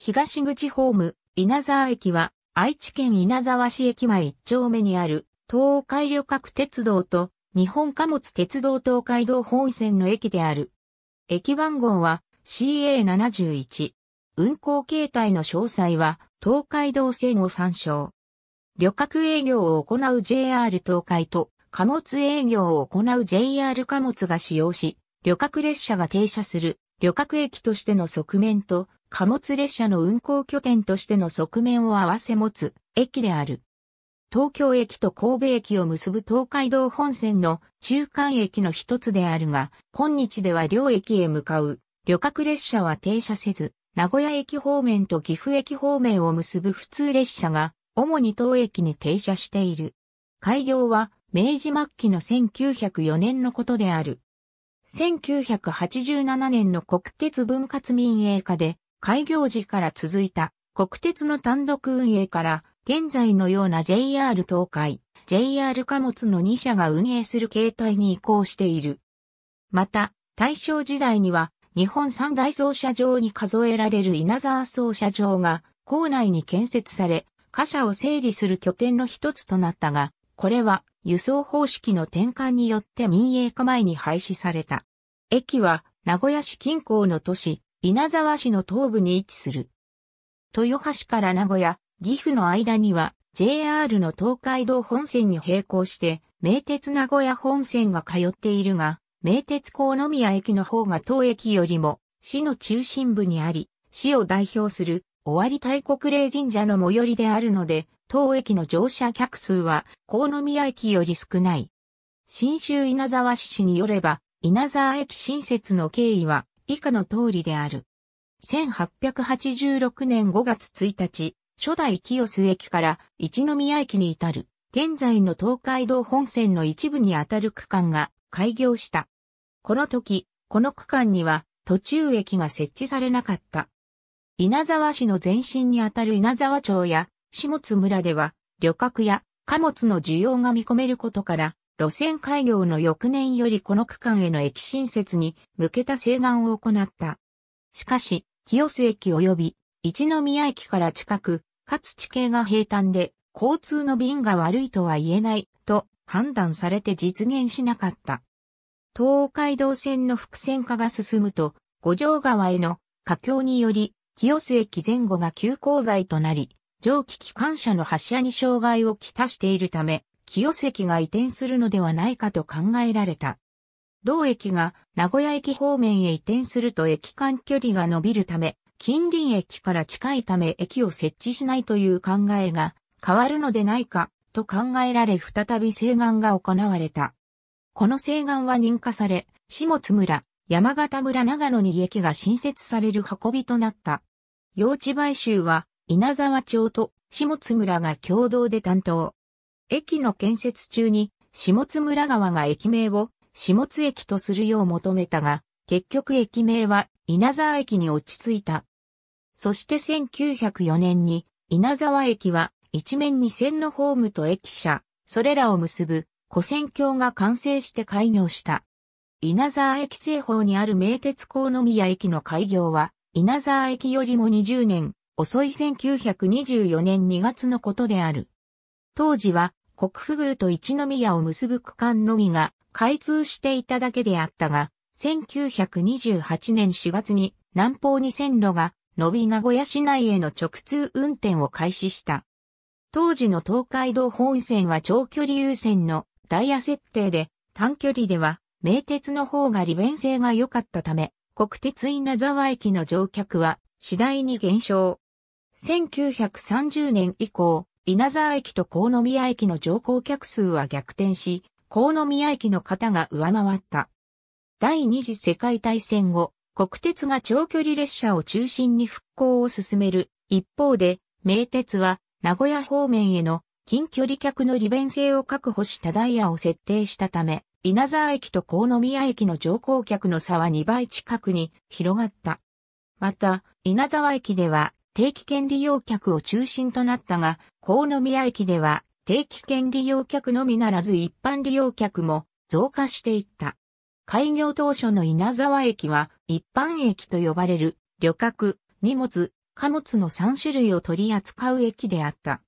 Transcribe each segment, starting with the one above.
東口ホーム、稲沢駅は、愛知県稲沢市駅前1丁目にある、東海旅客鉄道と、日本貨物鉄道東海道本線の駅である。駅番号は CA71。運行形態の詳細は、東海道線を参照。旅客営業を行う JR 東海と、貨物営業を行う JR 貨物が使用し、旅客列車が停車する旅客駅としての側面と、貨物列車の運行拠点としての側面を併せ持つ駅である。東京駅と神戸駅を結ぶ東海道本線の中間駅の一つであるが、今日では両駅へ向かう旅客列車は停車せず、名古屋駅方面と岐阜駅方面を結ぶ普通列車が主に当駅に停車している。開業は明治末期の1904年のことである。1987年の国鉄分割民営化で開業時から続いた国鉄の単独運営から現在のような JR 東海、JR 貨物の2社が運営する形態に移行している。また、大正時代には日本三大操車場に数えられる稲沢操車場が校内に建設され、貨車を整理する拠点の一つとなったが、これは輸送方式の転換によって民営化前に廃止された。駅は名古屋市近郊の都市、稲沢市の東部に位置する。豊橋から名古屋、岐阜の間には JR の東海道本線に並行して名鉄名古屋本線が通っているが、名鉄高宮駅の方が当駅よりも市の中心部にあり、市を代表する尾張大国霊神社の最寄りであるので、当駅の乗車客数は高宮駅より少ない。新州稲沢市によれば、稲沢駅新設の経緯は、以下の通りである。1886年5月1日、初代清洲駅から一宮駅に至る、現在の東海道本線の一部にあたる区間が開業した。この時、この区間には途中駅が設置されなかった。稲沢市の前身にあたる稲沢町や下津村では旅客や貨物の需要が見込めることから路線開業の翌年よりこの区間への駅新設に向けた請願を行った。しかし、清瀬駅及び一宮駅から近く、かつ地形が平坦で、交通の便が悪いとは言えないと判断されて実現しなかった。東海道線の伏線化が進むと、五条川への架橋により、清瀬駅前後が急勾配となり、蒸気機関車の発車に障害をきたしているため、清関が移転するのではないかと考えられた。同駅が名古屋駅方面へ移転すると駅間距離が伸びるため、近隣駅から近いため駅を設置しないという考えが変わるのでないかと考えられ再び請願が行われた。この請願は認可され、下津村、山形村長野に駅が新設される運びとなった。用地買収は稲沢町と下津村が共同で担当。駅の建設中に、下津村川が駅名を下津駅とするよう求めたが、結局駅名は稲沢駅に落ち着いた。そして1904年に稲沢駅は一面に線のホームと駅舎、それらを結ぶ古線橋が完成して開業した。稲沢駅西方にある名鉄高宮駅の開業は、稲沢駅よりも20年、遅い1924年2月のことである。当時は、国府宮と一宮を結ぶ区間のみが開通していただけであったが、1928年4月に南方に線路が伸び名古屋市内への直通運転を開始した。当時の東海道本線は長距離優先のダイヤ設定で、短距離では名鉄の方が利便性が良かったため、国鉄稲沢駅の乗客は次第に減少。1930年以降、稲沢駅と河野宮駅の乗降客数は逆転し、河野宮駅の方が上回った。第二次世界大戦後、国鉄が長距離列車を中心に復興を進める。一方で、名鉄は名古屋方面への近距離客の利便性を確保したダイヤを設定したため、稲沢駅と河野宮駅の乗降客の差は2倍近くに広がった。また、稲沢駅では定期券利用客を中心となったが、高野宮駅では定期券利用客のみならず一般利用客も増加していった。開業当初の稲沢駅は一般駅と呼ばれる旅客、荷物、貨物の3種類を取り扱う駅であった。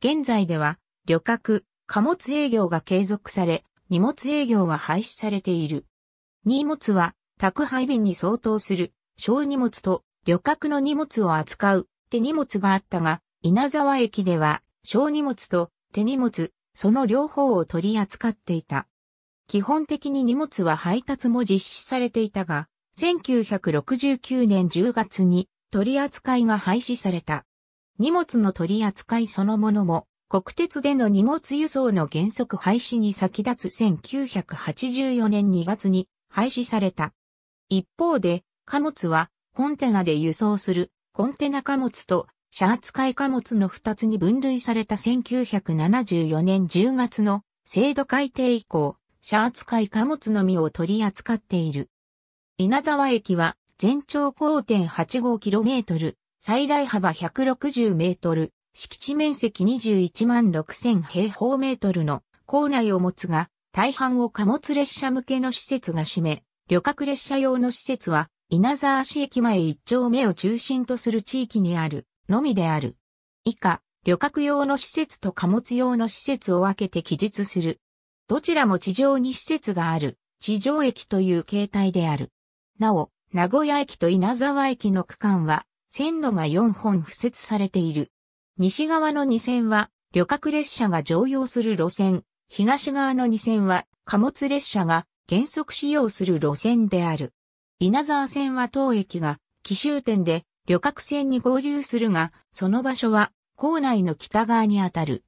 現在では旅客、貨物営業が継続され、荷物営業は廃止されている。荷物は宅配便に相当する小荷物と旅客の荷物を扱う手荷物があったが、稲沢駅では小荷物と手荷物、その両方を取り扱っていた。基本的に荷物は配達も実施されていたが、1969年10月に取り扱いが廃止された。荷物の取り扱いそのものも、国鉄での荷物輸送の原則廃止に先立つ1984年2月に廃止された。一方で、貨物はコンテナで輸送するコンテナ貨物と車扱い貨物の二つに分類された1974年10月の制度改定以降、車扱い貨物のみを取り扱っている。稲沢駅は全長 5.85km、最大幅 160m、敷地面積21万6000平方メートルの構内を持つが、大半を貨物列車向けの施設が占め、旅客列車用の施設は稲沢市駅前一丁目を中心とする地域にある、のみである。以下、旅客用の施設と貨物用の施設を分けて記述する。どちらも地上に施設がある、地上駅という形態である。なお、名古屋駅と稲沢駅の区間は、線路が4本付設されている。西側の2線は、旅客列車が乗用する路線、東側の2線は、貨物列車が原則使用する路線である。稲沢線は当駅が奇襲点で旅客線に合流するが、その場所は構内の北側にあたる。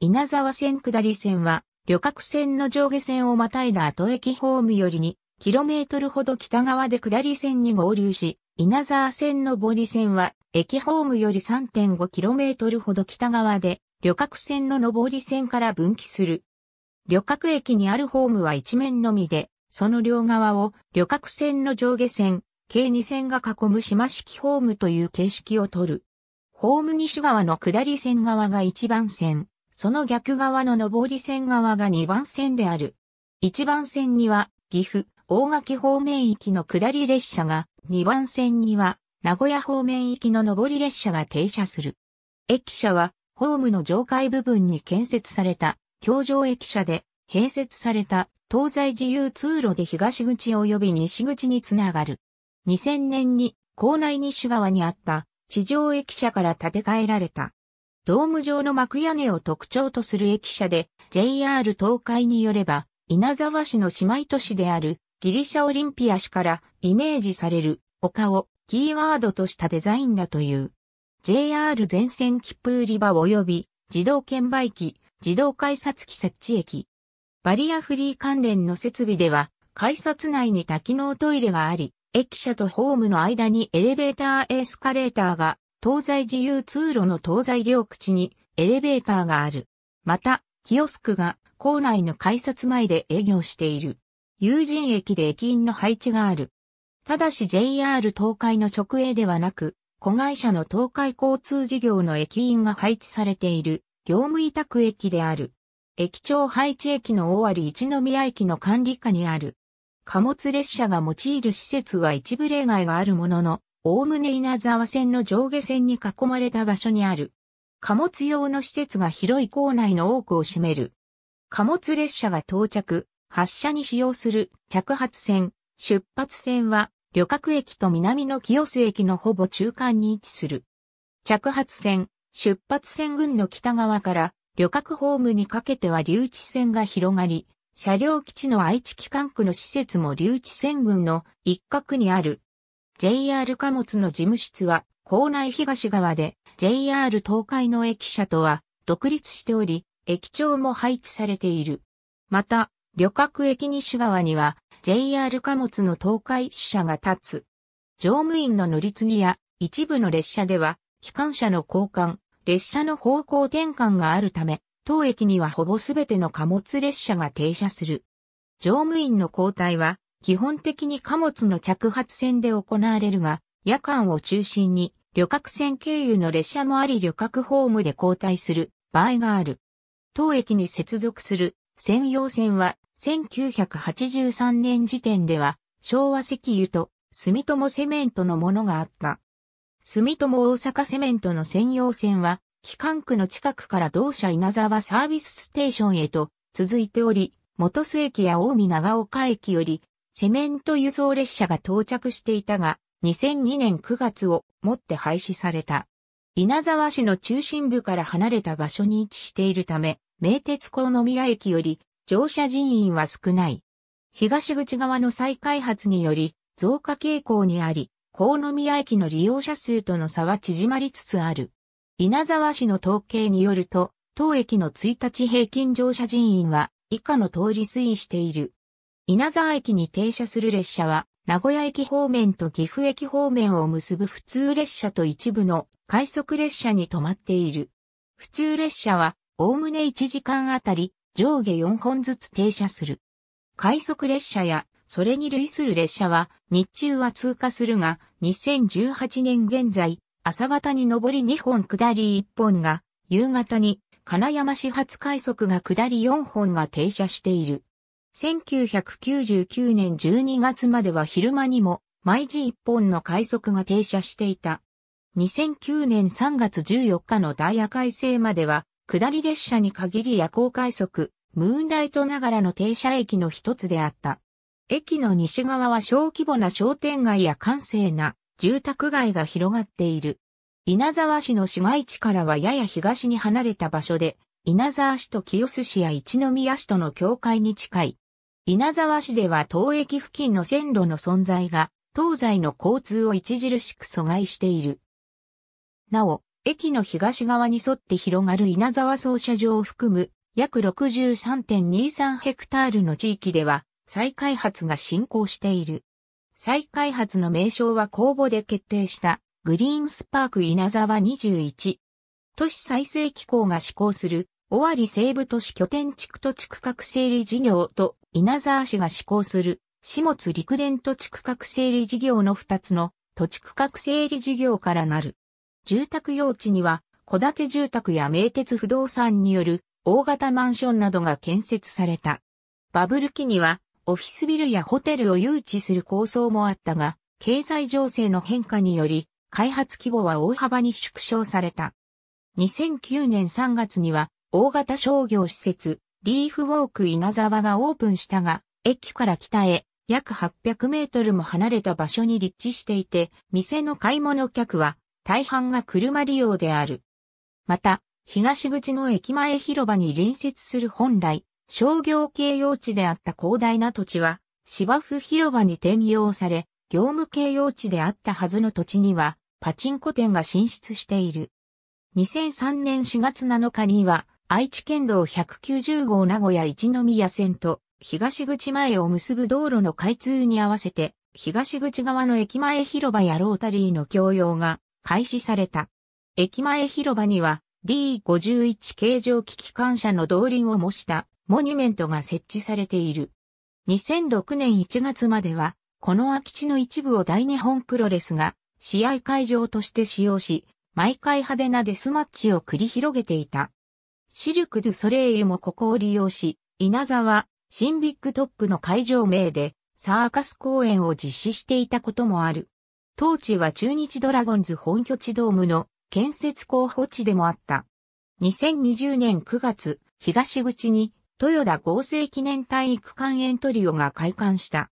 稲沢線下り線は旅客線の上下線をまたいだ後駅ホームよりに km ほど北側で下り線に合流し、稲沢線の上り線は駅ホームより 3.5km ほど北側で旅客線の上り線から分岐する。旅客駅にあるホームは一面のみで、その両側を旅客船の上下線、計2線が囲む島式ホームという形式をとる。ホーム西側の下り線側が1番線、その逆側の上り線側が2番線である。1番線には岐阜、大垣方面行きの下り列車が、2番線には名古屋方面行きの上り列車が停車する。駅舎はホームの上階部分に建設された、橋上駅舎で併設された東西自由通路で東口及び西口につながる。2000年に校内西側にあった地上駅舎から建て替えられた。ドーム状の幕屋根を特徴とする駅舎で JR 東海によれば稲沢市の姉妹都市であるギリシャオリンピア市からイメージされる丘をキーワードとしたデザインだという。JR 全線切符売り場及び自動券売機、自動改札機設置駅、バリアフリー関連の設備では、改札内に多機能トイレがあり、駅舎とホームの間にエレベーターエスカレーターが、東西自由通路の東西両口にエレベーターがある。また、キオスクが構内の改札前で営業している。有人駅で駅員の配置がある。ただし JR 東海の直営ではなく、子会社の東海交通事業の駅員が配置されている業務委託駅である。駅長配置駅の大り一宮駅の管理下にある。貨物列車が用いる施設は一部例外があるものの、おおむね稲沢線の上下線に囲まれた場所にある。貨物用の施設が広い構内の多くを占める。貨物列車が到着、発車に使用する着発線、出発線は、旅客駅と南の清瀬駅のほぼ中間に位置する。着発線、出発線群の北側から旅客ホームにかけては留置線が広がり、車両基地の愛知機関区の施設も留置線群の一角にある。JR 貨物の事務室は校内東側で JR 東海の駅舎とは独立しており、駅長も配置されている。また、旅客駅西側には JR 貨物の東海支社が立つ。乗務員の乗り継ぎや一部の列車では機関車の交換、列車の方向転換があるため、当駅にはほぼすべての貨物列車が停車する。乗務員の交代は、基本的に貨物の着発線で行われるが、夜間を中心に旅客船経由の列車もあり旅客ホームで交代する場合がある。当駅に接続する専用線は1983年時点では昭和石油と住友セメントのものがあった。住友大阪セメントの専用線は、機関区の近くから同社稲沢サービスステーションへと続いており、元須駅や大見長岡駅より、セメント輸送列車が到着していたが、2002年9月をもって廃止された。稲沢市の中心部から離れた場所に位置しているため、名鉄高宮駅より乗車人員は少ない。東口側の再開発により増加傾向にあり、高宮駅の利用者数との差は縮まりつつある。稲沢市の統計によると、当駅の1日平均乗車人員は以下の通り推移している。稲沢駅に停車する列車は、名古屋駅方面と岐阜駅方面を結ぶ普通列車と一部の快速列車に止まっている。普通列車は、おおむね1時間あたり上下4本ずつ停車する。快速列車やそれに類する列車は日中は通過するが、2018年現在、朝方に上り2本下り1本が、夕方に金山始発快速が下り4本が停車している。1999年12月までは昼間にも毎時1本の快速が停車していた。2009年3月14日のダイヤ改正までは、下り列車に限り夜行快速、ムーンライトながらの停車駅の一つであった。駅の西側は小規模な商店街や閑静な住宅街が広がっている。稲沢市の市街地からはやや東に離れた場所で、稲沢市と清須市や一宮市との境界に近い。稲沢市では当駅付近の線路の存在が、東西の交通を著しく阻害している。なお、駅の東側に沿って広がる稲沢操車場を含む約63.23ヘクタールの地域では、再開発が進行している。再開発の名称は公募で決定したグリーンスパーク稲沢21。都市再生機構が施行する尾張西部都市拠点地区土地区画整理事業と稲沢市が施行する下津陸連土地区画整理事業の2つの土地区画整理事業からなる。住宅用地には戸建て住宅や名鉄不動産による大型マンションなどが建設された。バブル期にはオフィスビルやホテルを誘致する構想もあったが、経済情勢の変化により、開発規模は大幅に縮小された。2009年3月には、大型商業施設、リーフウォーク稲沢がオープンしたが、駅から北へ約800メートルも離れた場所に立地していて、店の買い物客は大半が車利用である。また、東口の駅前広場に隣接する本来、商業形容地であった広大な土地は、芝生広場に転用され、業務形容地であったはずの土地には、パチンコ店が進出している。2003年4月7日には、愛知県道190号名古屋一宮線と東口前を結ぶ道路の開通に合わせて、東口側の駅前広場やロータリーの共用が開始された。駅前広場には D51 形状機機関車の動輪を模したモニュメントが設置されている。2006年1月までは、この空き地の一部を大日本プロレスが試合会場として使用し、毎回派手なデスマッチを繰り広げていた。シルク・ドゥ・ソレイユもここを利用し、稲沢、新ビッグトップの会場名でサーカス公演を実施していたこともある。当地は中日ドラゴンズ本拠地ドームの建設候補地でもあった。2020年9月、東口に豊田合成記念体育館エントリオが開館した。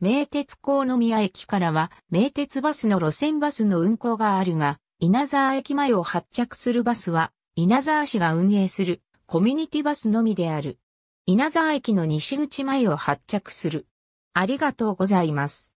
名鉄高宮駅からは名鉄バスの路線バスの運行があるが、稲沢駅前を発着するバスは、稲沢市が運営するコミュニティバスのみである。稲沢駅の西口前を発着する。ありがとうございます。